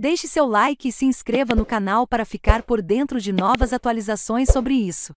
Deixe seu like e se inscreva no canal para ficar por dentro de novas atualizações sobre isso.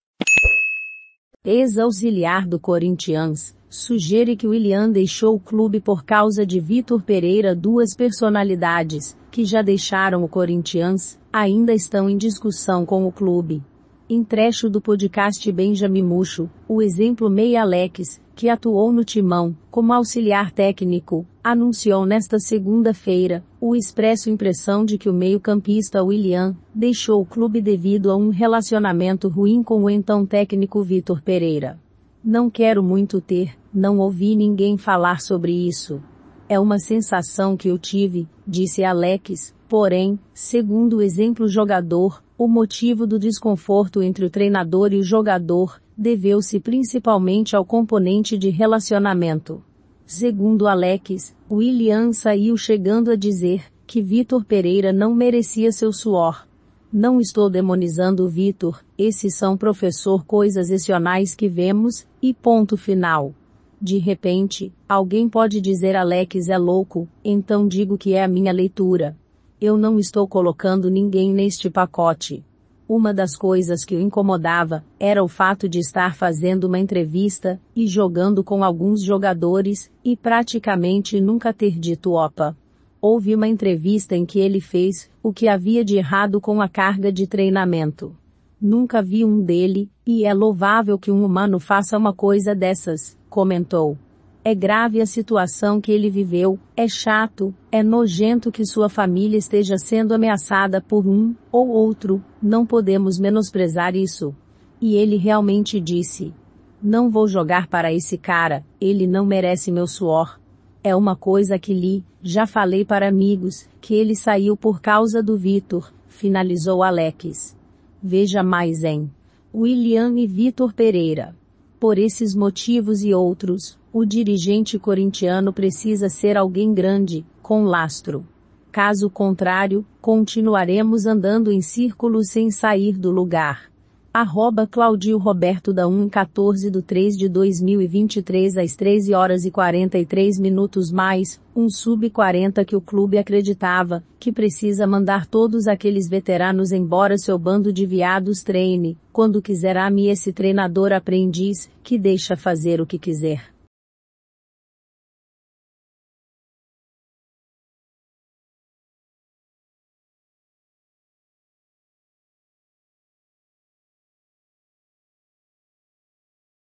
Ex-auxiliar do Corinthians, sugere que Willian deixou o clube por causa de Vitor Pereira. Duas personalidades, que já deixaram o Corinthians, ainda estão em discussão com o clube. Em trecho do podcast Benjamin Mucho, o exemplo Meia Alex, que atuou no timão, como auxiliar técnico, anunciou nesta segunda-feira, o expresso impressão de que o meio-campista William deixou o clube devido a um relacionamento ruim com o então técnico Vitor Pereira. Não quero muito ter, não ouvi ninguém falar sobre isso. É uma sensação que eu tive, disse Alex, porém, segundo o exemplo jogador, o motivo do desconforto entre o treinador e o jogador deveu-se principalmente ao componente de relacionamento. Segundo Alex, William saiu chegando a dizer que Vitor Pereira não merecia seu suor. Não estou demonizando o Vitor, esses são professor coisas excepcionais que vemos, e ponto final. De repente, alguém pode dizer Alex é louco, então digo que é a minha leitura. Eu não estou colocando ninguém neste pacote. Uma das coisas que o incomodava era o fato de estar fazendo uma entrevista e jogando com alguns jogadores e praticamente nunca ter dito opa. Houve uma entrevista em que ele fez o que havia de errado com a carga de treinamento. Nunca vi um dele, e é louvável que um humano faça uma coisa dessas, comentou. É grave a situação que ele viveu, é chato, é nojento que sua família esteja sendo ameaçada por um ou outro, não podemos menosprezar isso. E ele realmente disse: Não vou jogar para esse cara, ele não merece meu suor. É uma coisa que li, já falei para amigos, que ele saiu por causa do Vitor, finalizou Alex. Veja mais em William e Vitor Pereira. Por esses motivos e outros, o dirigente corintiano precisa ser alguém grande, com lastro. Caso contrário, continuaremos andando em círculos sem sair do lugar. Arroba Claudio Roberto da 1 14 do 3 de 2023 às 13 horas e 43 minutos mais, um sub 40 que o clube acreditava, que precisa mandar todos aqueles veteranos embora seu bando de viados treine, quando quiser a ame esse treinador aprendiz, que deixa fazer o que quiser.